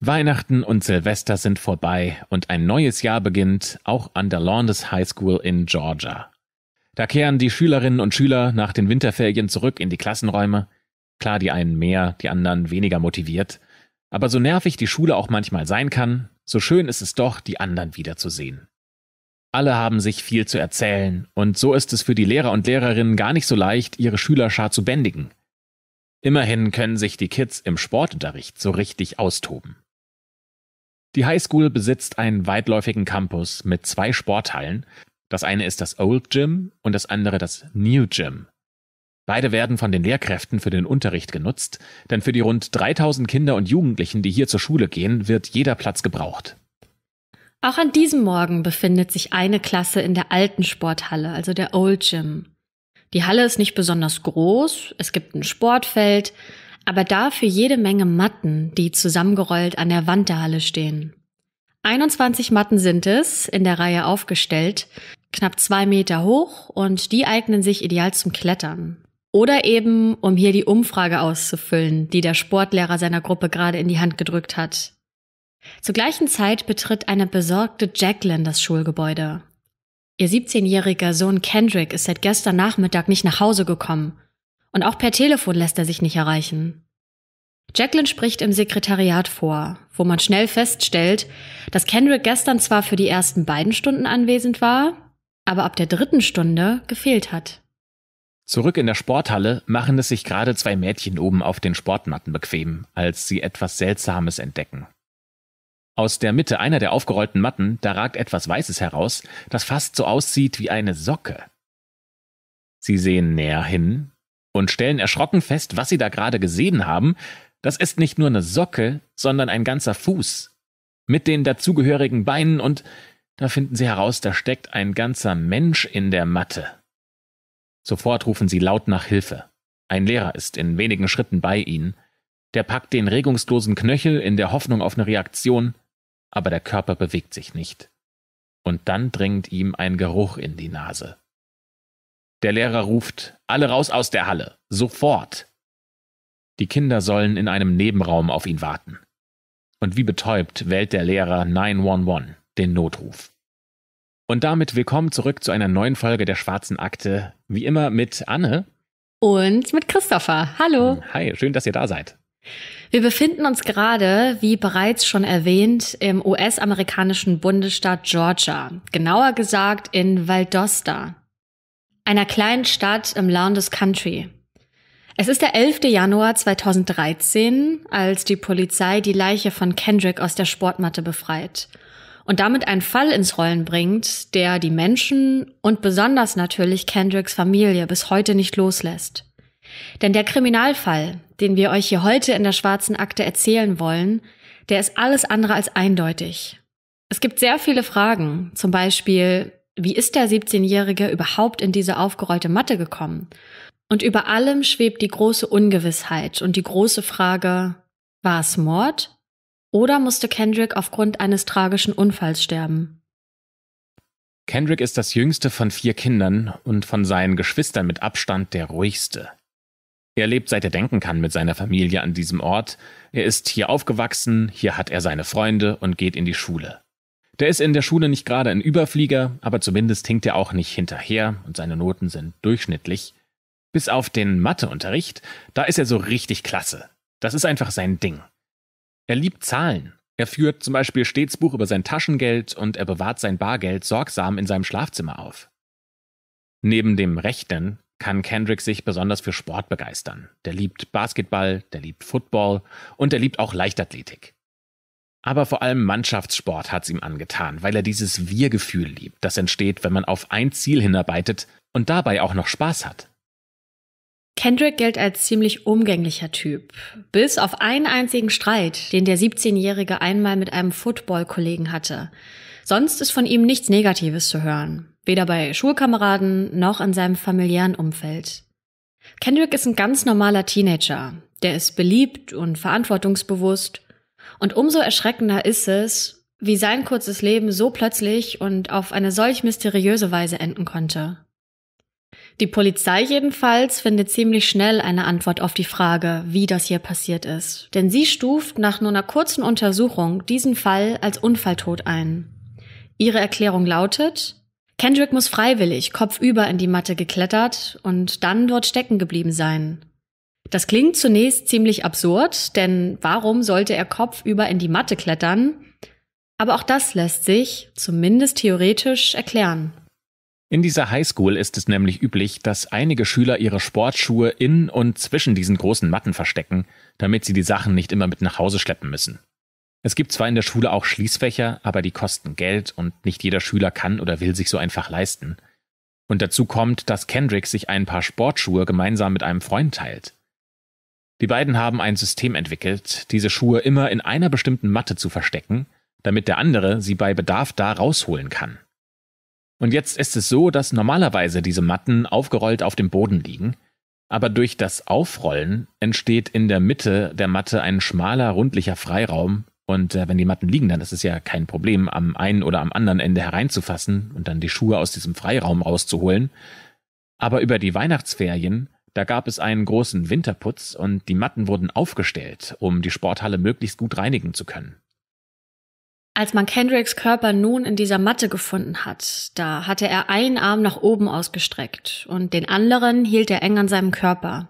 Weihnachten und Silvester sind vorbei und ein neues Jahr beginnt, auch an der Landes High School in Georgia. Da kehren die Schülerinnen und Schüler nach den Winterferien zurück in die Klassenräume. Klar, die einen mehr, die anderen weniger motiviert. Aber so nervig die Schule auch manchmal sein kann, so schön ist es doch, die anderen wiederzusehen. Alle haben sich viel zu erzählen und so ist es für die Lehrer und Lehrerinnen gar nicht so leicht, ihre Schülerschar zu bändigen. Immerhin können sich die Kids im Sportunterricht so richtig austoben. Die High School besitzt einen weitläufigen Campus mit zwei Sporthallen. Das eine ist das Old Gym und das andere das New Gym. Beide werden von den Lehrkräften für den Unterricht genutzt, denn für die rund 3000 Kinder und Jugendlichen, die hier zur Schule gehen, wird jeder Platz gebraucht. Auch an diesem Morgen befindet sich eine Klasse in der alten Sporthalle, also der Old Gym. Die Halle ist nicht besonders groß, es gibt ein Sportfeld, aber dafür jede Menge Matten, die zusammengerollt an der Wand der Halle stehen. 21 Matten sind es, in der Reihe aufgestellt, knapp zwei Meter hoch und die eignen sich ideal zum Klettern. Oder eben, um hier die Umfrage auszufüllen, die der Sportlehrer seiner Gruppe gerade in die Hand gedrückt hat. Zur gleichen Zeit betritt eine besorgte Jacqueline das Schulgebäude. Ihr 17-jähriger Sohn Kendrick ist seit gestern Nachmittag nicht nach Hause gekommen und auch per Telefon lässt er sich nicht erreichen. Jacqueline spricht im Sekretariat vor, wo man schnell feststellt, dass Kendrick gestern zwar für die ersten beiden Stunden anwesend war, aber ab der dritten Stunde gefehlt hat. Zurück in der Sporthalle machen es sich gerade zwei Mädchen oben auf den Sportmatten bequem, als sie etwas Seltsames entdecken. Aus der Mitte einer der aufgerollten Matten, da ragt etwas Weißes heraus, das fast so aussieht wie eine Socke. Sie sehen näher hin und stellen erschrocken fest, was sie da gerade gesehen haben. Das ist nicht nur eine Socke, sondern ein ganzer Fuß mit den dazugehörigen Beinen und da finden sie heraus, da steckt ein ganzer Mensch in der Matte. Sofort rufen sie laut nach Hilfe. Ein Lehrer ist in wenigen Schritten bei ihnen. Der packt den regungslosen Knöchel in der Hoffnung auf eine Reaktion, aber der Körper bewegt sich nicht. Und dann dringt ihm ein Geruch in die Nase. Der Lehrer ruft, alle raus aus der Halle, sofort. Die Kinder sollen in einem Nebenraum auf ihn warten. Und wie betäubt wählt der Lehrer 911, den Notruf. Und damit willkommen zurück zu einer neuen Folge der Schwarzen Akte. Wie immer mit Anne. Und mit Christopher. Hallo. Hm, hi, schön, dass ihr da seid. Wir befinden uns gerade, wie bereits schon erwähnt, im US-amerikanischen Bundesstaat Georgia. Genauer gesagt in Valdosta einer kleinen Stadt im Landes Country. Es ist der 11. Januar 2013, als die Polizei die Leiche von Kendrick aus der Sportmatte befreit und damit einen Fall ins Rollen bringt, der die Menschen und besonders natürlich Kendricks Familie bis heute nicht loslässt. Denn der Kriminalfall, den wir euch hier heute in der schwarzen Akte erzählen wollen, der ist alles andere als eindeutig. Es gibt sehr viele Fragen, zum Beispiel, wie ist der 17-Jährige überhaupt in diese aufgerollte Matte gekommen? Und über allem schwebt die große Ungewissheit und die große Frage, war es Mord oder musste Kendrick aufgrund eines tragischen Unfalls sterben? Kendrick ist das jüngste von vier Kindern und von seinen Geschwistern mit Abstand der ruhigste. Er lebt seit er denken kann mit seiner Familie an diesem Ort. Er ist hier aufgewachsen, hier hat er seine Freunde und geht in die Schule. Der ist in der Schule nicht gerade ein Überflieger, aber zumindest hinkt er auch nicht hinterher und seine Noten sind durchschnittlich. Bis auf den Matheunterricht, da ist er so richtig klasse. Das ist einfach sein Ding. Er liebt Zahlen. Er führt zum Beispiel stets Buch über sein Taschengeld und er bewahrt sein Bargeld sorgsam in seinem Schlafzimmer auf. Neben dem Rechnen kann Kendrick sich besonders für Sport begeistern. Der liebt Basketball, der liebt Football und der liebt auch Leichtathletik. Aber vor allem Mannschaftssport hat's ihm angetan, weil er dieses Wir-Gefühl liebt, das entsteht, wenn man auf ein Ziel hinarbeitet und dabei auch noch Spaß hat. Kendrick gilt als ziemlich umgänglicher Typ. Bis auf einen einzigen Streit, den der 17-Jährige einmal mit einem Football-Kollegen hatte. Sonst ist von ihm nichts Negatives zu hören. Weder bei Schulkameraden noch in seinem familiären Umfeld. Kendrick ist ein ganz normaler Teenager. Der ist beliebt und verantwortungsbewusst und umso erschreckender ist es, wie sein kurzes Leben so plötzlich und auf eine solch mysteriöse Weise enden konnte. Die Polizei jedenfalls findet ziemlich schnell eine Antwort auf die Frage, wie das hier passiert ist. Denn sie stuft nach nur einer kurzen Untersuchung diesen Fall als Unfalltod ein. Ihre Erklärung lautet, Kendrick muss freiwillig kopfüber in die Matte geklettert und dann dort stecken geblieben sein. Das klingt zunächst ziemlich absurd, denn warum sollte er kopfüber in die Matte klettern? Aber auch das lässt sich, zumindest theoretisch, erklären. In dieser Highschool ist es nämlich üblich, dass einige Schüler ihre Sportschuhe in und zwischen diesen großen Matten verstecken, damit sie die Sachen nicht immer mit nach Hause schleppen müssen. Es gibt zwar in der Schule auch Schließfächer, aber die kosten Geld und nicht jeder Schüler kann oder will sich so einfach leisten. Und dazu kommt, dass Kendrick sich ein paar Sportschuhe gemeinsam mit einem Freund teilt. Die beiden haben ein System entwickelt, diese Schuhe immer in einer bestimmten Matte zu verstecken, damit der andere sie bei Bedarf da rausholen kann. Und jetzt ist es so, dass normalerweise diese Matten aufgerollt auf dem Boden liegen, aber durch das Aufrollen entsteht in der Mitte der Matte ein schmaler, rundlicher Freiraum, und äh, wenn die Matten liegen, dann ist es ja kein Problem, am einen oder am anderen Ende hereinzufassen und dann die Schuhe aus diesem Freiraum rauszuholen. Aber über die Weihnachtsferien da gab es einen großen Winterputz und die Matten wurden aufgestellt, um die Sporthalle möglichst gut reinigen zu können. Als man Kendricks Körper nun in dieser Matte gefunden hat, da hatte er einen Arm nach oben ausgestreckt und den anderen hielt er eng an seinem Körper.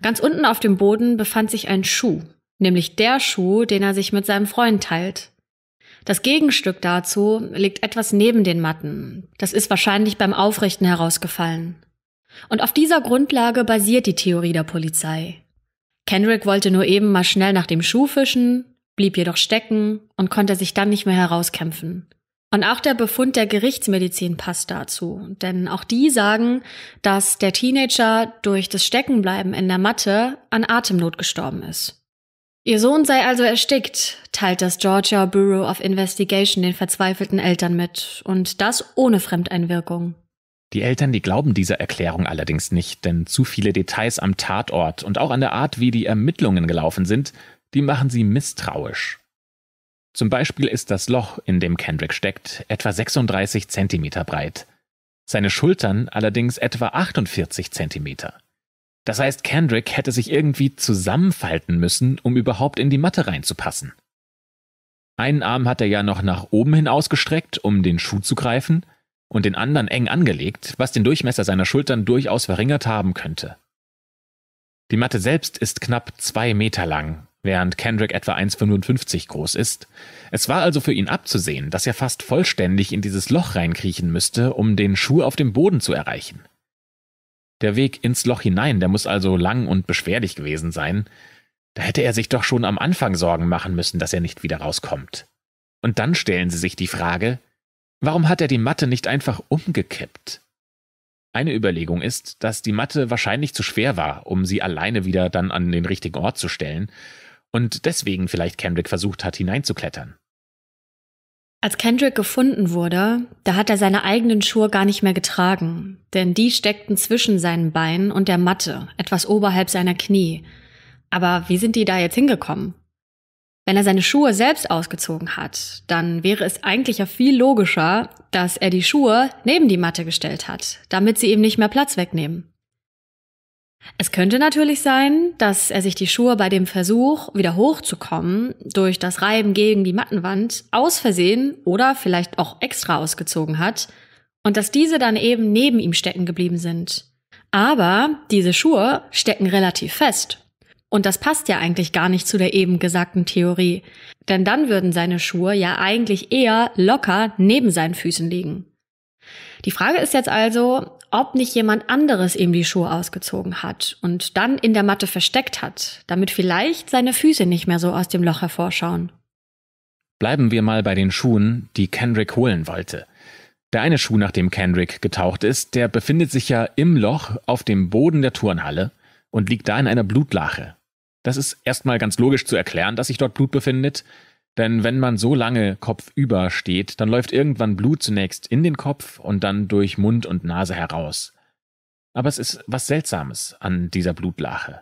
Ganz unten auf dem Boden befand sich ein Schuh, nämlich der Schuh, den er sich mit seinem Freund teilt. Das Gegenstück dazu liegt etwas neben den Matten. Das ist wahrscheinlich beim Aufrichten herausgefallen. Und auf dieser Grundlage basiert die Theorie der Polizei. Kendrick wollte nur eben mal schnell nach dem Schuh fischen, blieb jedoch stecken und konnte sich dann nicht mehr herauskämpfen. Und auch der Befund der Gerichtsmedizin passt dazu, denn auch die sagen, dass der Teenager durch das Steckenbleiben in der Matte an Atemnot gestorben ist. Ihr Sohn sei also erstickt, teilt das Georgia Bureau of Investigation den verzweifelten Eltern mit, und das ohne Fremdeinwirkung. Die Eltern, die glauben dieser Erklärung allerdings nicht, denn zu viele Details am Tatort und auch an der Art, wie die Ermittlungen gelaufen sind, die machen sie misstrauisch. Zum Beispiel ist das Loch, in dem Kendrick steckt, etwa 36 Zentimeter breit, seine Schultern allerdings etwa 48 Zentimeter. Das heißt, Kendrick hätte sich irgendwie zusammenfalten müssen, um überhaupt in die Matte reinzupassen. Einen Arm hat er ja noch nach oben hin ausgestreckt, um den Schuh zu greifen – und den anderen eng angelegt, was den Durchmesser seiner Schultern durchaus verringert haben könnte. Die Matte selbst ist knapp zwei Meter lang, während Kendrick etwa 1,55 groß ist. Es war also für ihn abzusehen, dass er fast vollständig in dieses Loch reinkriechen müsste, um den Schuh auf dem Boden zu erreichen. Der Weg ins Loch hinein, der muss also lang und beschwerlich gewesen sein. Da hätte er sich doch schon am Anfang Sorgen machen müssen, dass er nicht wieder rauskommt. Und dann stellen Sie sich die Frage, Warum hat er die Matte nicht einfach umgekippt? Eine Überlegung ist, dass die Matte wahrscheinlich zu schwer war, um sie alleine wieder dann an den richtigen Ort zu stellen und deswegen vielleicht Kendrick versucht hat, hineinzuklettern. Als Kendrick gefunden wurde, da hat er seine eigenen Schuhe gar nicht mehr getragen, denn die steckten zwischen seinen Beinen und der Matte, etwas oberhalb seiner Knie. Aber wie sind die da jetzt hingekommen? Wenn er seine Schuhe selbst ausgezogen hat, dann wäre es eigentlich ja viel logischer, dass er die Schuhe neben die Matte gestellt hat, damit sie ihm nicht mehr Platz wegnehmen. Es könnte natürlich sein, dass er sich die Schuhe bei dem Versuch, wieder hochzukommen, durch das Reiben gegen die Mattenwand aus Versehen oder vielleicht auch extra ausgezogen hat und dass diese dann eben neben ihm stecken geblieben sind. Aber diese Schuhe stecken relativ fest und das passt ja eigentlich gar nicht zu der eben gesagten Theorie, denn dann würden seine Schuhe ja eigentlich eher locker neben seinen Füßen liegen. Die Frage ist jetzt also, ob nicht jemand anderes ihm die Schuhe ausgezogen hat und dann in der Matte versteckt hat, damit vielleicht seine Füße nicht mehr so aus dem Loch hervorschauen. Bleiben wir mal bei den Schuhen, die Kendrick holen wollte. Der eine Schuh, nach dem Kendrick getaucht ist, der befindet sich ja im Loch auf dem Boden der Turnhalle und liegt da in einer Blutlache. Das ist erstmal ganz logisch zu erklären, dass sich dort Blut befindet. Denn wenn man so lange kopfüber steht, dann läuft irgendwann Blut zunächst in den Kopf und dann durch Mund und Nase heraus. Aber es ist was Seltsames an dieser Blutlache.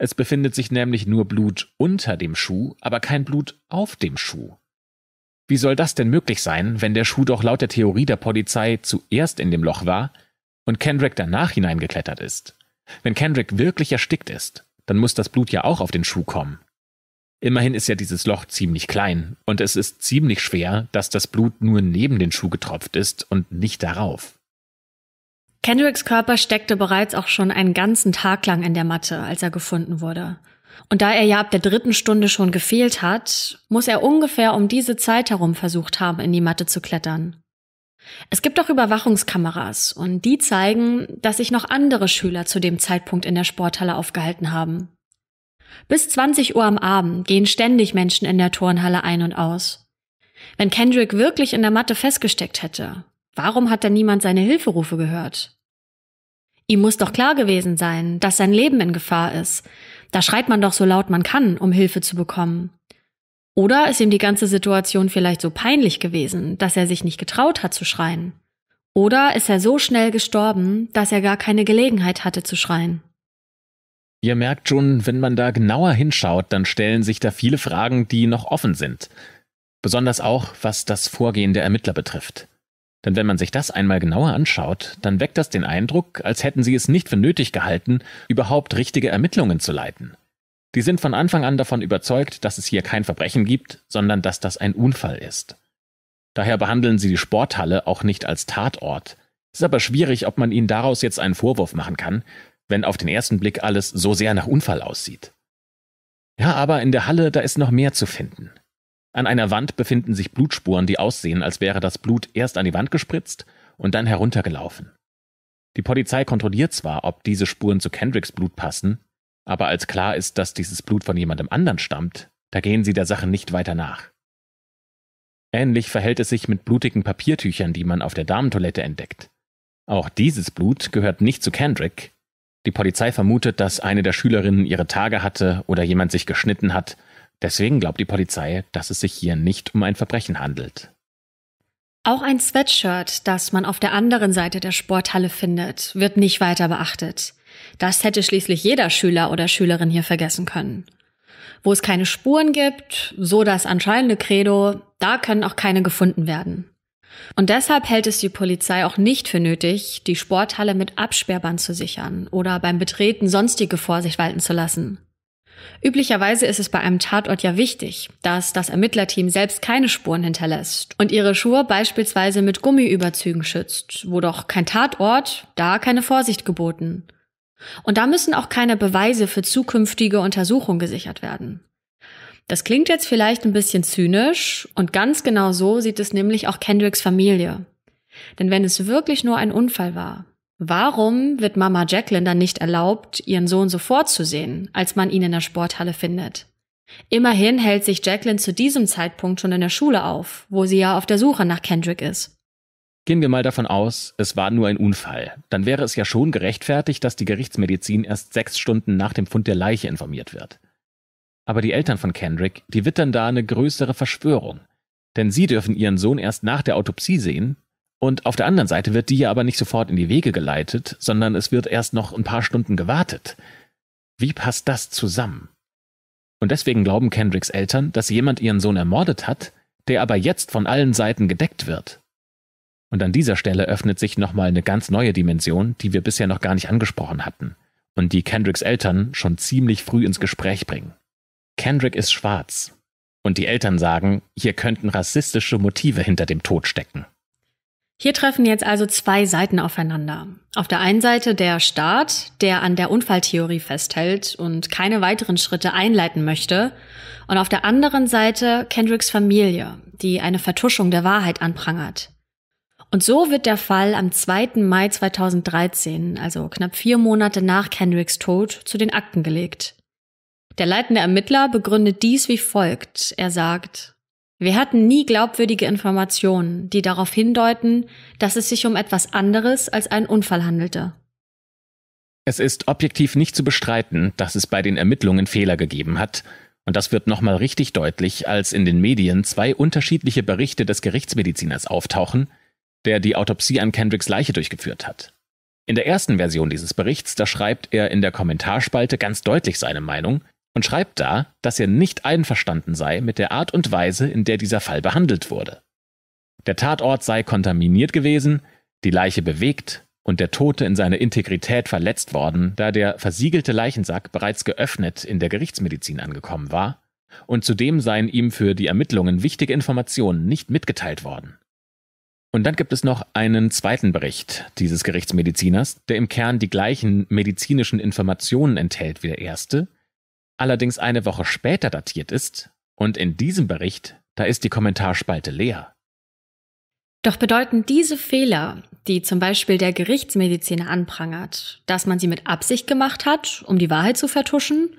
Es befindet sich nämlich nur Blut unter dem Schuh, aber kein Blut auf dem Schuh. Wie soll das denn möglich sein, wenn der Schuh doch laut der Theorie der Polizei zuerst in dem Loch war und Kendrick danach hineingeklettert ist? Wenn Kendrick wirklich erstickt ist? dann muss das Blut ja auch auf den Schuh kommen. Immerhin ist ja dieses Loch ziemlich klein und es ist ziemlich schwer, dass das Blut nur neben den Schuh getropft ist und nicht darauf. Kendricks Körper steckte bereits auch schon einen ganzen Tag lang in der Matte, als er gefunden wurde. Und da er ja ab der dritten Stunde schon gefehlt hat, muss er ungefähr um diese Zeit herum versucht haben, in die Matte zu klettern. Es gibt auch Überwachungskameras und die zeigen, dass sich noch andere Schüler zu dem Zeitpunkt in der Sporthalle aufgehalten haben. Bis 20 Uhr am Abend gehen ständig Menschen in der Turnhalle ein und aus. Wenn Kendrick wirklich in der Matte festgesteckt hätte, warum hat dann niemand seine Hilferufe gehört? Ihm muss doch klar gewesen sein, dass sein Leben in Gefahr ist. Da schreit man doch so laut man kann, um Hilfe zu bekommen. Oder ist ihm die ganze Situation vielleicht so peinlich gewesen, dass er sich nicht getraut hat zu schreien? Oder ist er so schnell gestorben, dass er gar keine Gelegenheit hatte zu schreien? Ihr merkt schon, wenn man da genauer hinschaut, dann stellen sich da viele Fragen, die noch offen sind. Besonders auch, was das Vorgehen der Ermittler betrifft. Denn wenn man sich das einmal genauer anschaut, dann weckt das den Eindruck, als hätten sie es nicht für nötig gehalten, überhaupt richtige Ermittlungen zu leiten. Die sind von Anfang an davon überzeugt, dass es hier kein Verbrechen gibt, sondern dass das ein Unfall ist. Daher behandeln sie die Sporthalle auch nicht als Tatort. Es ist aber schwierig, ob man ihnen daraus jetzt einen Vorwurf machen kann, wenn auf den ersten Blick alles so sehr nach Unfall aussieht. Ja, aber in der Halle, da ist noch mehr zu finden. An einer Wand befinden sich Blutspuren, die aussehen, als wäre das Blut erst an die Wand gespritzt und dann heruntergelaufen. Die Polizei kontrolliert zwar, ob diese Spuren zu Kendricks Blut passen, aber als klar ist, dass dieses Blut von jemandem anderen stammt, da gehen sie der Sache nicht weiter nach. Ähnlich verhält es sich mit blutigen Papiertüchern, die man auf der Damentoilette entdeckt. Auch dieses Blut gehört nicht zu Kendrick. Die Polizei vermutet, dass eine der Schülerinnen ihre Tage hatte oder jemand sich geschnitten hat. Deswegen glaubt die Polizei, dass es sich hier nicht um ein Verbrechen handelt. Auch ein Sweatshirt, das man auf der anderen Seite der Sporthalle findet, wird nicht weiter beachtet. Das hätte schließlich jeder Schüler oder Schülerin hier vergessen können. Wo es keine Spuren gibt, so das anscheinende Credo, da können auch keine gefunden werden. Und deshalb hält es die Polizei auch nicht für nötig, die Sporthalle mit Absperrband zu sichern oder beim Betreten sonstige Vorsicht walten zu lassen. Üblicherweise ist es bei einem Tatort ja wichtig, dass das Ermittlerteam selbst keine Spuren hinterlässt und ihre Schuhe beispielsweise mit Gummiüberzügen schützt, wo doch kein Tatort, da keine Vorsicht geboten. Und da müssen auch keine Beweise für zukünftige Untersuchungen gesichert werden. Das klingt jetzt vielleicht ein bisschen zynisch und ganz genau so sieht es nämlich auch Kendricks Familie. Denn wenn es wirklich nur ein Unfall war, warum wird Mama Jacqueline dann nicht erlaubt, ihren Sohn sofort zu sehen, als man ihn in der Sporthalle findet? Immerhin hält sich Jacqueline zu diesem Zeitpunkt schon in der Schule auf, wo sie ja auf der Suche nach Kendrick ist. Gehen wir mal davon aus, es war nur ein Unfall. Dann wäre es ja schon gerechtfertigt, dass die Gerichtsmedizin erst sechs Stunden nach dem Fund der Leiche informiert wird. Aber die Eltern von Kendrick, die wittern da eine größere Verschwörung. Denn sie dürfen ihren Sohn erst nach der Autopsie sehen, und auf der anderen Seite wird die ja aber nicht sofort in die Wege geleitet, sondern es wird erst noch ein paar Stunden gewartet. Wie passt das zusammen? Und deswegen glauben Kendricks Eltern, dass jemand ihren Sohn ermordet hat, der aber jetzt von allen Seiten gedeckt wird. Und an dieser Stelle öffnet sich nochmal eine ganz neue Dimension, die wir bisher noch gar nicht angesprochen hatten und die Kendricks Eltern schon ziemlich früh ins Gespräch bringen. Kendrick ist schwarz. Und die Eltern sagen, hier könnten rassistische Motive hinter dem Tod stecken. Hier treffen jetzt also zwei Seiten aufeinander. Auf der einen Seite der Staat, der an der Unfalltheorie festhält und keine weiteren Schritte einleiten möchte. Und auf der anderen Seite Kendricks Familie, die eine Vertuschung der Wahrheit anprangert. Und so wird der Fall am 2. Mai 2013, also knapp vier Monate nach Kendricks Tod, zu den Akten gelegt. Der leitende Ermittler begründet dies wie folgt. Er sagt, wir hatten nie glaubwürdige Informationen, die darauf hindeuten, dass es sich um etwas anderes als einen Unfall handelte. Es ist objektiv nicht zu bestreiten, dass es bei den Ermittlungen Fehler gegeben hat, und das wird nochmal richtig deutlich, als in den Medien zwei unterschiedliche Berichte des Gerichtsmediziners auftauchen, der die Autopsie an Kendricks Leiche durchgeführt hat. In der ersten Version dieses Berichts, da schreibt er in der Kommentarspalte ganz deutlich seine Meinung und schreibt da, dass er nicht einverstanden sei mit der Art und Weise, in der dieser Fall behandelt wurde. Der Tatort sei kontaminiert gewesen, die Leiche bewegt und der Tote in seiner Integrität verletzt worden, da der versiegelte Leichensack bereits geöffnet in der Gerichtsmedizin angekommen war, und zudem seien ihm für die Ermittlungen wichtige Informationen nicht mitgeteilt worden. Und dann gibt es noch einen zweiten Bericht dieses Gerichtsmediziners, der im Kern die gleichen medizinischen Informationen enthält wie der erste, allerdings eine Woche später datiert ist, und in diesem Bericht, da ist die Kommentarspalte leer. Doch bedeuten diese Fehler, die zum Beispiel der Gerichtsmediziner anprangert, dass man sie mit Absicht gemacht hat, um die Wahrheit zu vertuschen?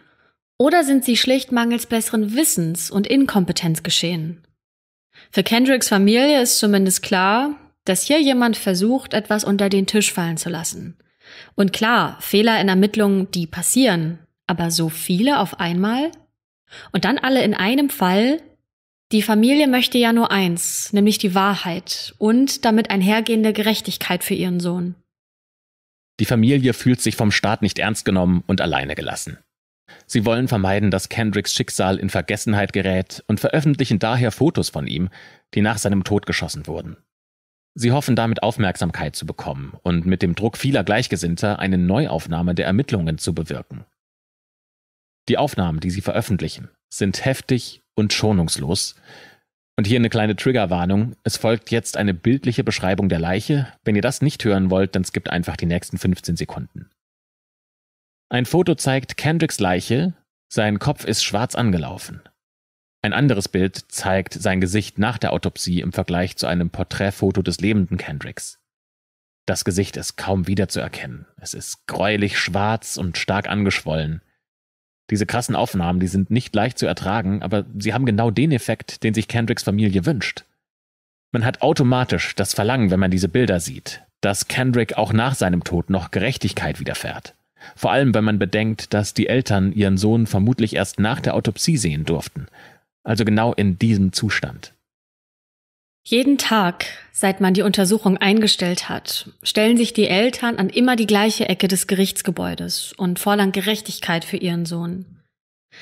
Oder sind sie schlicht mangels besseren Wissens und Inkompetenz geschehen? Für Kendricks Familie ist zumindest klar, dass hier jemand versucht, etwas unter den Tisch fallen zu lassen. Und klar, Fehler in Ermittlungen, die passieren, aber so viele auf einmal? Und dann alle in einem Fall? Die Familie möchte ja nur eins, nämlich die Wahrheit und damit einhergehende Gerechtigkeit für ihren Sohn. Die Familie fühlt sich vom Staat nicht ernst genommen und alleine gelassen. Sie wollen vermeiden, dass Kendricks Schicksal in Vergessenheit gerät und veröffentlichen daher Fotos von ihm, die nach seinem Tod geschossen wurden. Sie hoffen damit Aufmerksamkeit zu bekommen und mit dem Druck vieler Gleichgesinnter eine Neuaufnahme der Ermittlungen zu bewirken. Die Aufnahmen, die sie veröffentlichen, sind heftig und schonungslos. Und hier eine kleine Triggerwarnung. Es folgt jetzt eine bildliche Beschreibung der Leiche. Wenn ihr das nicht hören wollt, dann skippt einfach die nächsten 15 Sekunden. Ein Foto zeigt Kendricks Leiche, sein Kopf ist schwarz angelaufen. Ein anderes Bild zeigt sein Gesicht nach der Autopsie im Vergleich zu einem Porträtfoto des lebenden Kendricks. Das Gesicht ist kaum wiederzuerkennen. Es ist gräulich schwarz und stark angeschwollen. Diese krassen Aufnahmen, die sind nicht leicht zu ertragen, aber sie haben genau den Effekt, den sich Kendricks Familie wünscht. Man hat automatisch das Verlangen, wenn man diese Bilder sieht, dass Kendrick auch nach seinem Tod noch Gerechtigkeit widerfährt. Vor allem, wenn man bedenkt, dass die Eltern ihren Sohn vermutlich erst nach der Autopsie sehen durften, also genau in diesem Zustand. Jeden Tag, seit man die Untersuchung eingestellt hat, stellen sich die Eltern an immer die gleiche Ecke des Gerichtsgebäudes und fordern Gerechtigkeit für ihren Sohn.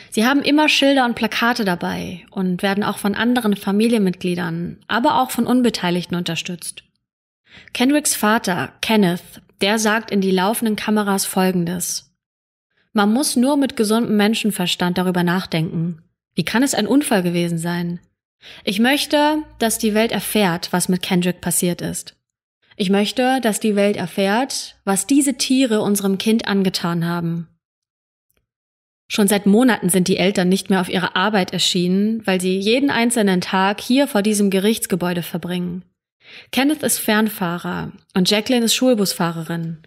Sie haben immer Schilder und Plakate dabei und werden auch von anderen Familienmitgliedern, aber auch von Unbeteiligten unterstützt. Kendricks Vater, Kenneth, der sagt in die laufenden Kameras Folgendes. Man muss nur mit gesundem Menschenverstand darüber nachdenken. Wie kann es ein Unfall gewesen sein? Ich möchte, dass die Welt erfährt, was mit Kendrick passiert ist. Ich möchte, dass die Welt erfährt, was diese Tiere unserem Kind angetan haben. Schon seit Monaten sind die Eltern nicht mehr auf ihre Arbeit erschienen, weil sie jeden einzelnen Tag hier vor diesem Gerichtsgebäude verbringen. Kenneth ist Fernfahrer und Jacqueline ist Schulbusfahrerin.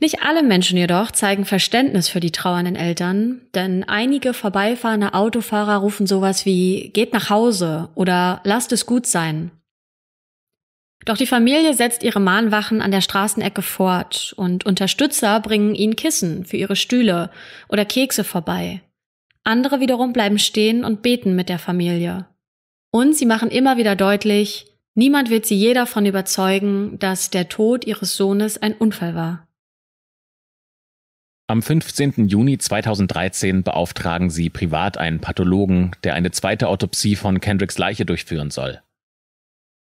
Nicht alle Menschen jedoch zeigen Verständnis für die trauernden Eltern, denn einige vorbeifahrende Autofahrer rufen sowas wie Geht nach Hause oder Lasst es gut sein. Doch die Familie setzt ihre Mahnwachen an der Straßenecke fort und Unterstützer bringen ihnen Kissen für ihre Stühle oder Kekse vorbei. Andere wiederum bleiben stehen und beten mit der Familie. Und sie machen immer wieder deutlich, Niemand wird sie je davon überzeugen, dass der Tod ihres Sohnes ein Unfall war. Am 15. Juni 2013 beauftragen sie privat einen Pathologen, der eine zweite Autopsie von Kendricks Leiche durchführen soll.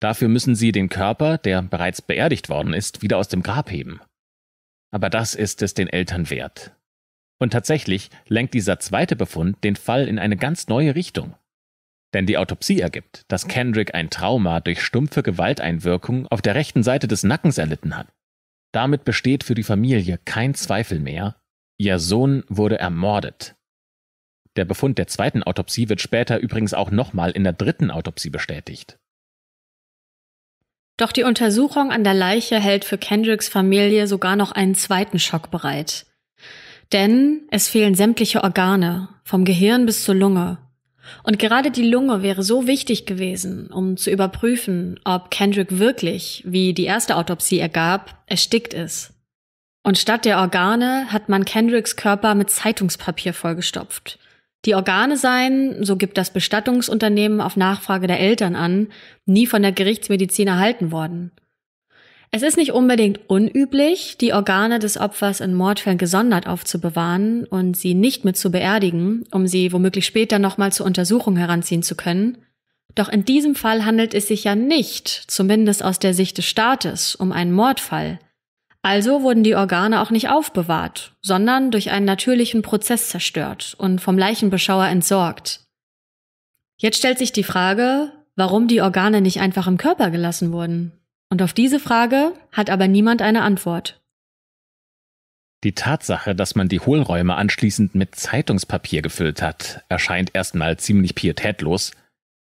Dafür müssen sie den Körper, der bereits beerdigt worden ist, wieder aus dem Grab heben. Aber das ist es den Eltern wert. Und tatsächlich lenkt dieser zweite Befund den Fall in eine ganz neue Richtung. Denn die Autopsie ergibt, dass Kendrick ein Trauma durch stumpfe Gewalteinwirkung auf der rechten Seite des Nackens erlitten hat. Damit besteht für die Familie kein Zweifel mehr, ihr Sohn wurde ermordet. Der Befund der zweiten Autopsie wird später übrigens auch nochmal in der dritten Autopsie bestätigt. Doch die Untersuchung an der Leiche hält für Kendricks Familie sogar noch einen zweiten Schock bereit. Denn es fehlen sämtliche Organe, vom Gehirn bis zur Lunge. Und gerade die Lunge wäre so wichtig gewesen, um zu überprüfen, ob Kendrick wirklich, wie die erste Autopsie ergab, erstickt ist. Und statt der Organe hat man Kendricks Körper mit Zeitungspapier vollgestopft. Die Organe seien, so gibt das Bestattungsunternehmen auf Nachfrage der Eltern an, nie von der Gerichtsmedizin erhalten worden. Es ist nicht unbedingt unüblich, die Organe des Opfers in Mordfällen gesondert aufzubewahren und sie nicht mit zu beerdigen, um sie womöglich später nochmal zur Untersuchung heranziehen zu können. Doch in diesem Fall handelt es sich ja nicht, zumindest aus der Sicht des Staates, um einen Mordfall. Also wurden die Organe auch nicht aufbewahrt, sondern durch einen natürlichen Prozess zerstört und vom Leichenbeschauer entsorgt. Jetzt stellt sich die Frage, warum die Organe nicht einfach im Körper gelassen wurden. Und auf diese Frage hat aber niemand eine Antwort. Die Tatsache, dass man die Hohlräume anschließend mit Zeitungspapier gefüllt hat, erscheint erstmal ziemlich pietätlos,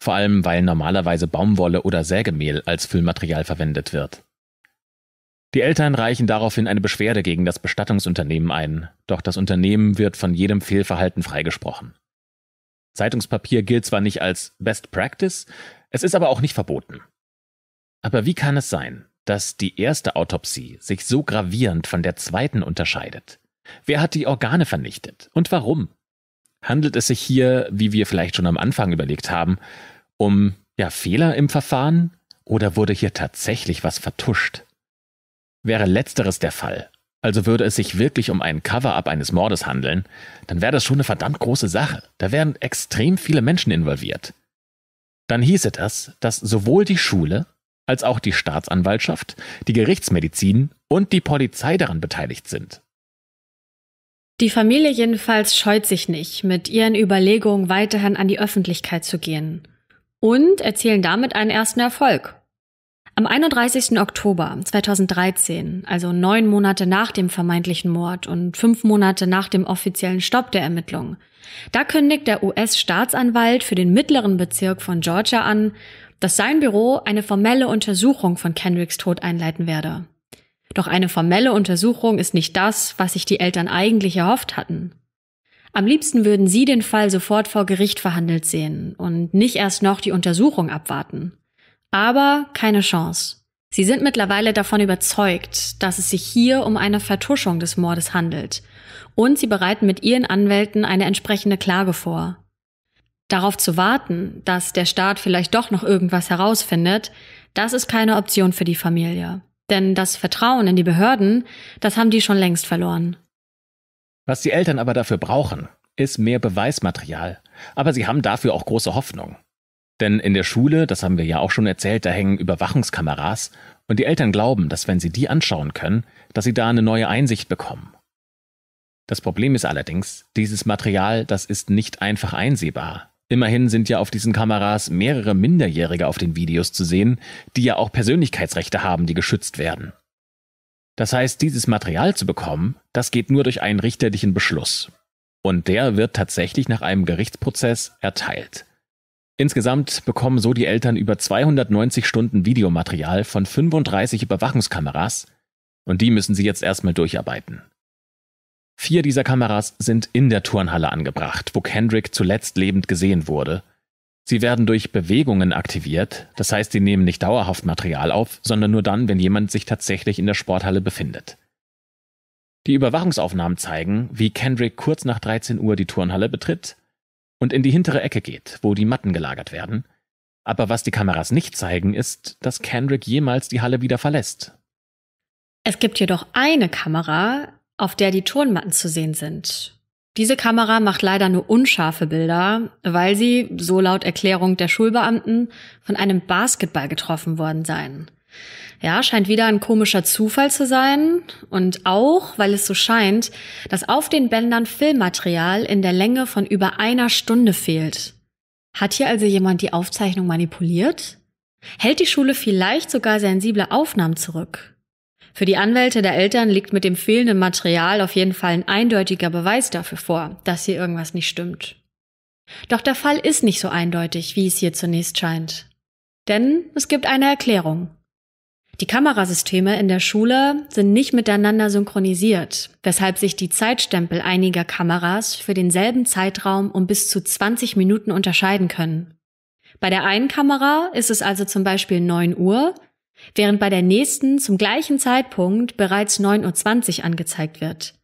vor allem weil normalerweise Baumwolle oder Sägemehl als Füllmaterial verwendet wird. Die Eltern reichen daraufhin eine Beschwerde gegen das Bestattungsunternehmen ein, doch das Unternehmen wird von jedem Fehlverhalten freigesprochen. Zeitungspapier gilt zwar nicht als Best Practice, es ist aber auch nicht verboten. Aber wie kann es sein, dass die erste Autopsie sich so gravierend von der zweiten unterscheidet? Wer hat die Organe vernichtet und warum? Handelt es sich hier, wie wir vielleicht schon am Anfang überlegt haben, um ja, Fehler im Verfahren oder wurde hier tatsächlich was vertuscht? Wäre letzteres der Fall, also würde es sich wirklich um ein Cover-up eines Mordes handeln, dann wäre das schon eine verdammt große Sache. Da wären extrem viele Menschen involviert. Dann hieße das, dass sowohl die Schule als auch die Staatsanwaltschaft, die Gerichtsmedizin und die Polizei daran beteiligt sind. Die Familie jedenfalls scheut sich nicht, mit ihren Überlegungen weiterhin an die Öffentlichkeit zu gehen und erzielen damit einen ersten Erfolg. Am 31. Oktober 2013, also neun Monate nach dem vermeintlichen Mord und fünf Monate nach dem offiziellen Stopp der Ermittlungen, da kündigt der US-Staatsanwalt für den mittleren Bezirk von Georgia an, dass sein Büro eine formelle Untersuchung von Kendricks Tod einleiten werde. Doch eine formelle Untersuchung ist nicht das, was sich die Eltern eigentlich erhofft hatten. Am liebsten würden sie den Fall sofort vor Gericht verhandelt sehen und nicht erst noch die Untersuchung abwarten. Aber keine Chance. Sie sind mittlerweile davon überzeugt, dass es sich hier um eine Vertuschung des Mordes handelt. Und sie bereiten mit ihren Anwälten eine entsprechende Klage vor. Darauf zu warten, dass der Staat vielleicht doch noch irgendwas herausfindet, das ist keine Option für die Familie. Denn das Vertrauen in die Behörden, das haben die schon längst verloren. Was die Eltern aber dafür brauchen, ist mehr Beweismaterial. Aber sie haben dafür auch große Hoffnung. Denn in der Schule, das haben wir ja auch schon erzählt, da hängen Überwachungskameras und die Eltern glauben, dass wenn sie die anschauen können, dass sie da eine neue Einsicht bekommen. Das Problem ist allerdings, dieses Material, das ist nicht einfach einsehbar. Immerhin sind ja auf diesen Kameras mehrere Minderjährige auf den Videos zu sehen, die ja auch Persönlichkeitsrechte haben, die geschützt werden. Das heißt, dieses Material zu bekommen, das geht nur durch einen richterlichen Beschluss. Und der wird tatsächlich nach einem Gerichtsprozess erteilt. Insgesamt bekommen so die Eltern über 290 Stunden Videomaterial von 35 Überwachungskameras und die müssen sie jetzt erstmal durcharbeiten. Vier dieser Kameras sind in der Turnhalle angebracht, wo Kendrick zuletzt lebend gesehen wurde. Sie werden durch Bewegungen aktiviert, das heißt, sie nehmen nicht dauerhaft Material auf, sondern nur dann, wenn jemand sich tatsächlich in der Sporthalle befindet. Die Überwachungsaufnahmen zeigen, wie Kendrick kurz nach 13 Uhr die Turnhalle betritt und in die hintere Ecke geht, wo die Matten gelagert werden. Aber was die Kameras nicht zeigen, ist, dass Kendrick jemals die Halle wieder verlässt. Es gibt jedoch eine Kamera, auf der die Turnmatten zu sehen sind. Diese Kamera macht leider nur unscharfe Bilder, weil sie, so laut Erklärung der Schulbeamten, von einem Basketball getroffen worden seien. Ja, scheint wieder ein komischer Zufall zu sein und auch, weil es so scheint, dass auf den Bändern Filmmaterial in der Länge von über einer Stunde fehlt. Hat hier also jemand die Aufzeichnung manipuliert? Hält die Schule vielleicht sogar sensible Aufnahmen zurück? Für die Anwälte der Eltern liegt mit dem fehlenden Material auf jeden Fall ein eindeutiger Beweis dafür vor, dass hier irgendwas nicht stimmt. Doch der Fall ist nicht so eindeutig, wie es hier zunächst scheint. Denn es gibt eine Erklärung. Die Kamerasysteme in der Schule sind nicht miteinander synchronisiert, weshalb sich die Zeitstempel einiger Kameras für denselben Zeitraum um bis zu 20 Minuten unterscheiden können. Bei der einen Kamera ist es also zum Beispiel 9 Uhr, während bei der nächsten zum gleichen Zeitpunkt bereits 9.20 Uhr angezeigt wird.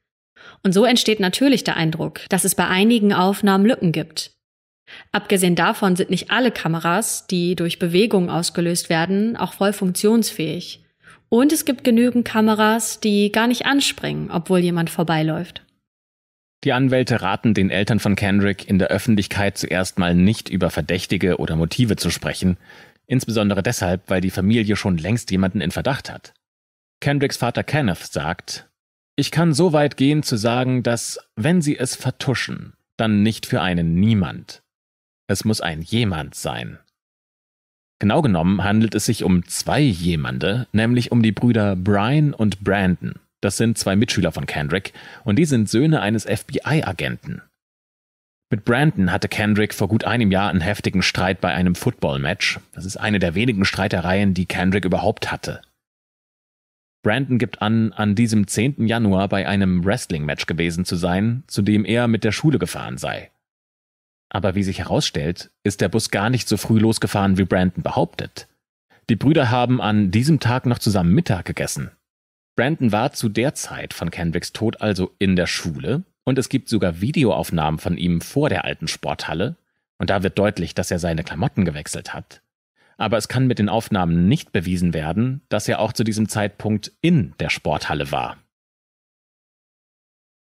Und so entsteht natürlich der Eindruck, dass es bei einigen Aufnahmen Lücken gibt. Abgesehen davon sind nicht alle Kameras, die durch Bewegung ausgelöst werden, auch voll funktionsfähig. Und es gibt genügend Kameras, die gar nicht anspringen, obwohl jemand vorbeiläuft. Die Anwälte raten den Eltern von Kendrick, in der Öffentlichkeit zuerst mal nicht über Verdächtige oder Motive zu sprechen, insbesondere deshalb, weil die Familie schon längst jemanden in Verdacht hat. Kendricks Vater Kenneth sagt, ich kann so weit gehen zu sagen, dass, wenn sie es vertuschen, dann nicht für einen niemand. Es muss ein jemand sein. Genau genommen handelt es sich um zwei jemande, nämlich um die Brüder Brian und Brandon. Das sind zwei Mitschüler von Kendrick und die sind Söhne eines FBI-Agenten. Mit Brandon hatte Kendrick vor gut einem Jahr einen heftigen Streit bei einem Football-Match. Das ist eine der wenigen Streitereien, die Kendrick überhaupt hatte. Brandon gibt an, an diesem 10. Januar bei einem Wrestling-Match gewesen zu sein, zu dem er mit der Schule gefahren sei. Aber wie sich herausstellt, ist der Bus gar nicht so früh losgefahren, wie Brandon behauptet. Die Brüder haben an diesem Tag noch zusammen Mittag gegessen. Brandon war zu der Zeit von Kendricks Tod also in der Schule und es gibt sogar Videoaufnahmen von ihm vor der alten Sporthalle. Und da wird deutlich, dass er seine Klamotten gewechselt hat. Aber es kann mit den Aufnahmen nicht bewiesen werden, dass er auch zu diesem Zeitpunkt in der Sporthalle war.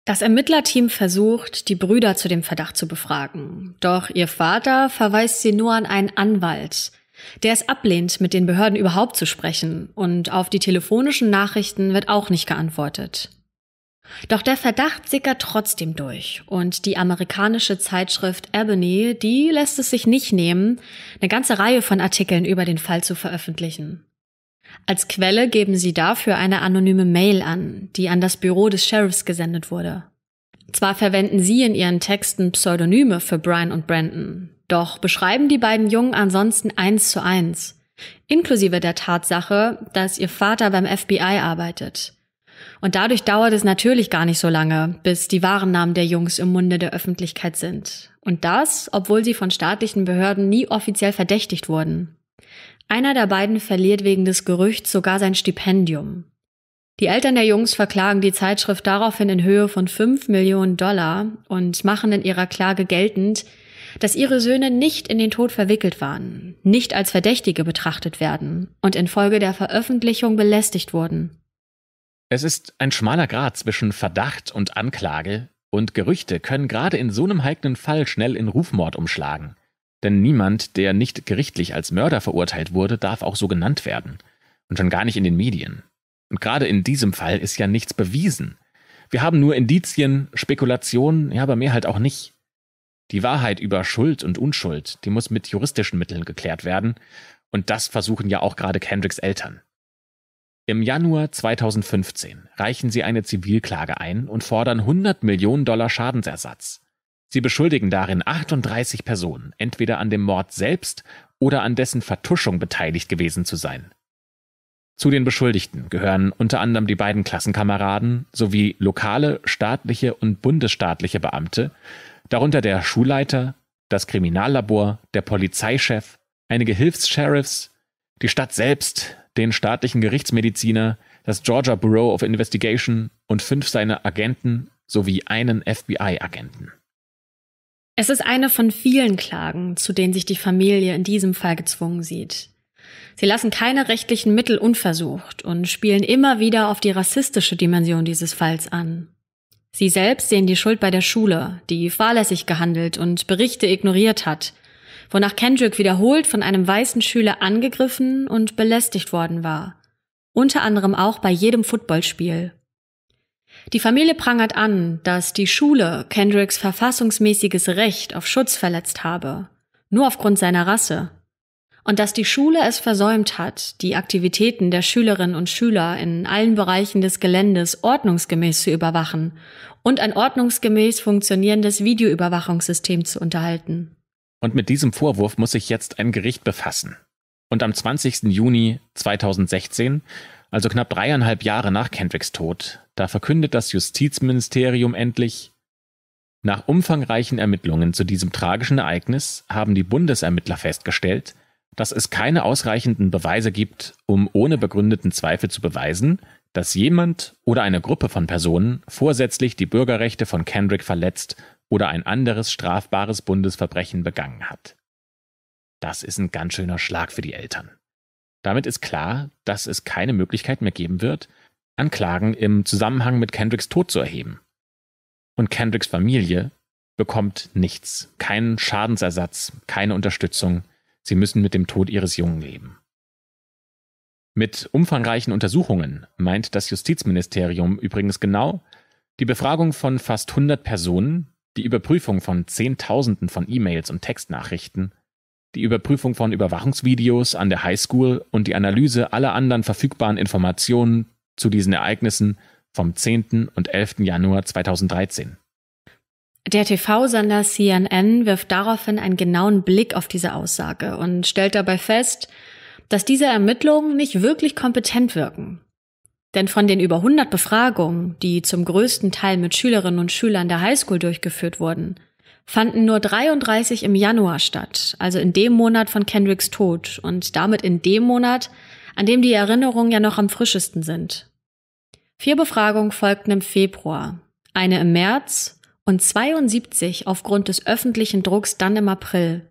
Das Ermittlerteam versucht, die Brüder zu dem Verdacht zu befragen. Doch ihr Vater verweist sie nur an einen Anwalt, der es ablehnt, mit den Behörden überhaupt zu sprechen. Und auf die telefonischen Nachrichten wird auch nicht geantwortet. Doch der Verdacht sickert trotzdem durch und die amerikanische Zeitschrift Ebony, die lässt es sich nicht nehmen, eine ganze Reihe von Artikeln über den Fall zu veröffentlichen. Als Quelle geben sie dafür eine anonyme Mail an, die an das Büro des Sheriffs gesendet wurde. Zwar verwenden sie in ihren Texten Pseudonyme für Brian und Brandon, doch beschreiben die beiden Jungen ansonsten eins zu eins, inklusive der Tatsache, dass ihr Vater beim FBI arbeitet – und dadurch dauert es natürlich gar nicht so lange, bis die wahren Namen der Jungs im Munde der Öffentlichkeit sind. Und das, obwohl sie von staatlichen Behörden nie offiziell verdächtigt wurden. Einer der beiden verliert wegen des Gerüchts sogar sein Stipendium. Die Eltern der Jungs verklagen die Zeitschrift daraufhin in Höhe von 5 Millionen Dollar und machen in ihrer Klage geltend, dass ihre Söhne nicht in den Tod verwickelt waren, nicht als Verdächtige betrachtet werden und infolge der Veröffentlichung belästigt wurden. Es ist ein schmaler Grat zwischen Verdacht und Anklage, und Gerüchte können gerade in so einem heiklen Fall schnell in Rufmord umschlagen. Denn niemand, der nicht gerichtlich als Mörder verurteilt wurde, darf auch so genannt werden. Und schon gar nicht in den Medien. Und gerade in diesem Fall ist ja nichts bewiesen. Wir haben nur Indizien, Spekulationen, ja, aber mehr halt auch nicht. Die Wahrheit über Schuld und Unschuld, die muss mit juristischen Mitteln geklärt werden. Und das versuchen ja auch gerade Kendricks Eltern. Im Januar 2015 reichen sie eine Zivilklage ein und fordern 100 Millionen Dollar Schadensersatz. Sie beschuldigen darin 38 Personen, entweder an dem Mord selbst oder an dessen Vertuschung beteiligt gewesen zu sein. Zu den Beschuldigten gehören unter anderem die beiden Klassenkameraden sowie lokale, staatliche und bundesstaatliche Beamte, darunter der Schulleiter, das Kriminallabor, der Polizeichef, einige Hilfs-Sheriffs, die Stadt selbst, den staatlichen Gerichtsmediziner, das Georgia Bureau of Investigation und fünf seiner Agenten sowie einen FBI-Agenten. Es ist eine von vielen Klagen, zu denen sich die Familie in diesem Fall gezwungen sieht. Sie lassen keine rechtlichen Mittel unversucht und spielen immer wieder auf die rassistische Dimension dieses Falls an. Sie selbst sehen die Schuld bei der Schule, die fahrlässig gehandelt und Berichte ignoriert hat wonach Kendrick wiederholt von einem weißen Schüler angegriffen und belästigt worden war. Unter anderem auch bei jedem Footballspiel. Die Familie prangert an, dass die Schule Kendricks verfassungsmäßiges Recht auf Schutz verletzt habe, nur aufgrund seiner Rasse. Und dass die Schule es versäumt hat, die Aktivitäten der Schülerinnen und Schüler in allen Bereichen des Geländes ordnungsgemäß zu überwachen und ein ordnungsgemäß funktionierendes Videoüberwachungssystem zu unterhalten. Und mit diesem Vorwurf muss sich jetzt ein Gericht befassen. Und am 20. Juni 2016, also knapp dreieinhalb Jahre nach Kendricks Tod, da verkündet das Justizministerium endlich, nach umfangreichen Ermittlungen zu diesem tragischen Ereignis haben die Bundesermittler festgestellt, dass es keine ausreichenden Beweise gibt, um ohne begründeten Zweifel zu beweisen, dass jemand oder eine Gruppe von Personen vorsätzlich die Bürgerrechte von Kendrick verletzt oder ein anderes strafbares Bundesverbrechen begangen hat. Das ist ein ganz schöner Schlag für die Eltern. Damit ist klar, dass es keine Möglichkeit mehr geben wird, Anklagen im Zusammenhang mit Kendricks Tod zu erheben. Und Kendricks Familie bekommt nichts, keinen Schadensersatz, keine Unterstützung. Sie müssen mit dem Tod ihres Jungen leben. Mit umfangreichen Untersuchungen meint das Justizministerium übrigens genau die Befragung von fast 100 Personen, die Überprüfung von Zehntausenden von E-Mails und Textnachrichten, die Überprüfung von Überwachungsvideos an der Highschool und die Analyse aller anderen verfügbaren Informationen zu diesen Ereignissen vom 10. und 11. Januar 2013. Der TV-Sender CNN wirft daraufhin einen genauen Blick auf diese Aussage und stellt dabei fest, dass diese Ermittlungen nicht wirklich kompetent wirken. Denn von den über 100 Befragungen, die zum größten Teil mit Schülerinnen und Schülern der Highschool durchgeführt wurden, fanden nur 33 im Januar statt, also in dem Monat von Kendricks Tod und damit in dem Monat, an dem die Erinnerungen ja noch am frischesten sind. Vier Befragungen folgten im Februar, eine im März und 72 aufgrund des öffentlichen Drucks dann im April.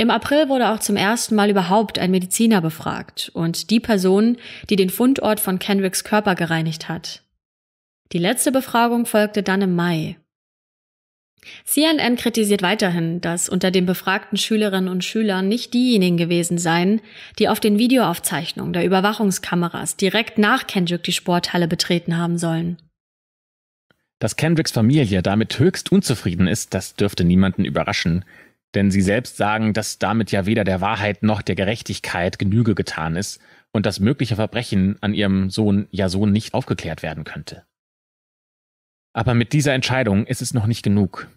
Im April wurde auch zum ersten Mal überhaupt ein Mediziner befragt und die Person, die den Fundort von Kendricks Körper gereinigt hat. Die letzte Befragung folgte dann im Mai. CNN kritisiert weiterhin, dass unter den befragten Schülerinnen und Schülern nicht diejenigen gewesen seien, die auf den Videoaufzeichnungen der Überwachungskameras direkt nach Kendrick die Sporthalle betreten haben sollen. Dass Kendricks Familie damit höchst unzufrieden ist, das dürfte niemanden überraschen. Denn sie selbst sagen, dass damit ja weder der Wahrheit noch der Gerechtigkeit Genüge getan ist und das mögliche Verbrechen an ihrem Sohn ja so nicht aufgeklärt werden könnte. Aber mit dieser Entscheidung ist es noch nicht genug.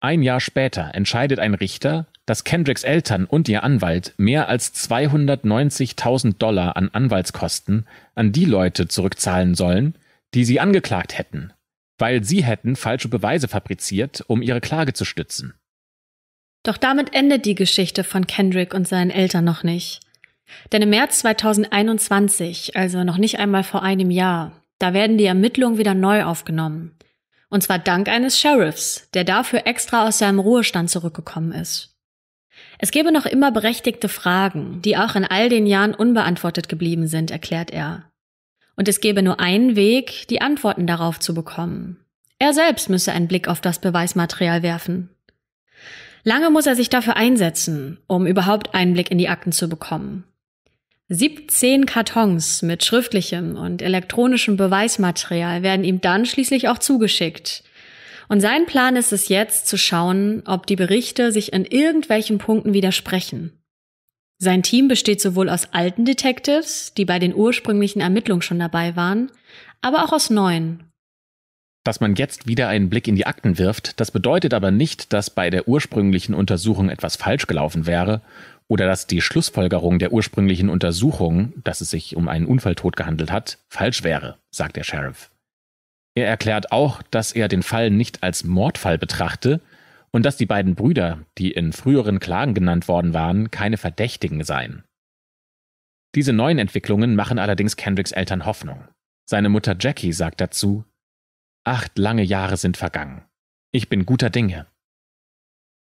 Ein Jahr später entscheidet ein Richter, dass Kendricks Eltern und ihr Anwalt mehr als 290.000 Dollar an Anwaltskosten an die Leute zurückzahlen sollen, die sie angeklagt hätten, weil sie hätten falsche Beweise fabriziert, um ihre Klage zu stützen. Doch damit endet die Geschichte von Kendrick und seinen Eltern noch nicht. Denn im März 2021, also noch nicht einmal vor einem Jahr, da werden die Ermittlungen wieder neu aufgenommen. Und zwar dank eines Sheriffs, der dafür extra aus seinem Ruhestand zurückgekommen ist. Es gäbe noch immer berechtigte Fragen, die auch in all den Jahren unbeantwortet geblieben sind, erklärt er. Und es gäbe nur einen Weg, die Antworten darauf zu bekommen. Er selbst müsse einen Blick auf das Beweismaterial werfen. Lange muss er sich dafür einsetzen, um überhaupt Einblick in die Akten zu bekommen. 17 Kartons mit schriftlichem und elektronischem Beweismaterial werden ihm dann schließlich auch zugeschickt. Und sein Plan ist es jetzt zu schauen, ob die Berichte sich in irgendwelchen Punkten widersprechen. Sein Team besteht sowohl aus alten Detectives, die bei den ursprünglichen Ermittlungen schon dabei waren, aber auch aus neuen dass man jetzt wieder einen Blick in die Akten wirft, das bedeutet aber nicht, dass bei der ursprünglichen Untersuchung etwas falsch gelaufen wäre oder dass die Schlussfolgerung der ursprünglichen Untersuchung, dass es sich um einen Unfalltod gehandelt hat, falsch wäre, sagt der Sheriff. Er erklärt auch, dass er den Fall nicht als Mordfall betrachte und dass die beiden Brüder, die in früheren Klagen genannt worden waren, keine Verdächtigen seien. Diese neuen Entwicklungen machen allerdings Kendricks Eltern Hoffnung. Seine Mutter Jackie sagt dazu, Acht lange Jahre sind vergangen. Ich bin guter Dinge.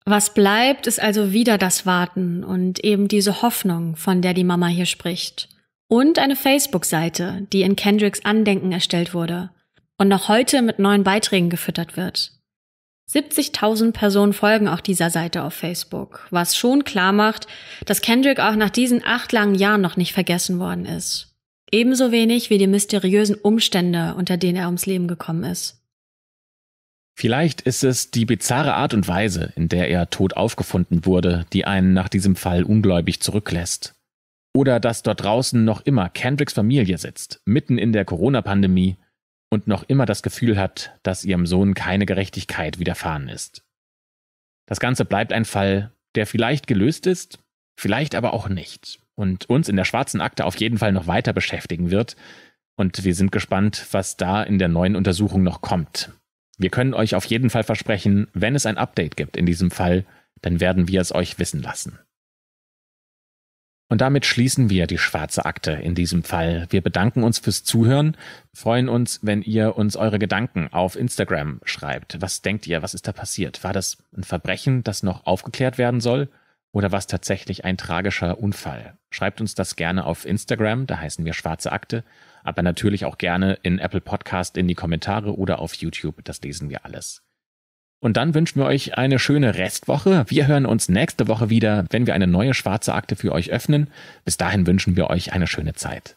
Was bleibt, ist also wieder das Warten und eben diese Hoffnung, von der die Mama hier spricht. Und eine Facebook-Seite, die in Kendricks Andenken erstellt wurde und noch heute mit neuen Beiträgen gefüttert wird. 70.000 Personen folgen auch dieser Seite auf Facebook, was schon klar macht, dass Kendrick auch nach diesen acht langen Jahren noch nicht vergessen worden ist ebenso wenig wie die mysteriösen Umstände, unter denen er ums Leben gekommen ist. Vielleicht ist es die bizarre Art und Weise, in der er tot aufgefunden wurde, die einen nach diesem Fall ungläubig zurücklässt. Oder dass dort draußen noch immer Kendricks Familie sitzt, mitten in der Corona-Pandemie und noch immer das Gefühl hat, dass ihrem Sohn keine Gerechtigkeit widerfahren ist. Das Ganze bleibt ein Fall, der vielleicht gelöst ist, vielleicht aber auch nicht und uns in der schwarzen Akte auf jeden Fall noch weiter beschäftigen wird. Und wir sind gespannt, was da in der neuen Untersuchung noch kommt. Wir können euch auf jeden Fall versprechen, wenn es ein Update gibt in diesem Fall, dann werden wir es euch wissen lassen. Und damit schließen wir die schwarze Akte in diesem Fall. Wir bedanken uns fürs Zuhören, freuen uns, wenn ihr uns eure Gedanken auf Instagram schreibt. Was denkt ihr, was ist da passiert? War das ein Verbrechen, das noch aufgeklärt werden soll? oder was tatsächlich ein tragischer Unfall? Schreibt uns das gerne auf Instagram, da heißen wir Schwarze Akte, aber natürlich auch gerne in Apple Podcast in die Kommentare oder auf YouTube, das lesen wir alles. Und dann wünschen wir euch eine schöne Restwoche. Wir hören uns nächste Woche wieder, wenn wir eine neue schwarze Akte für euch öffnen. Bis dahin wünschen wir euch eine schöne Zeit.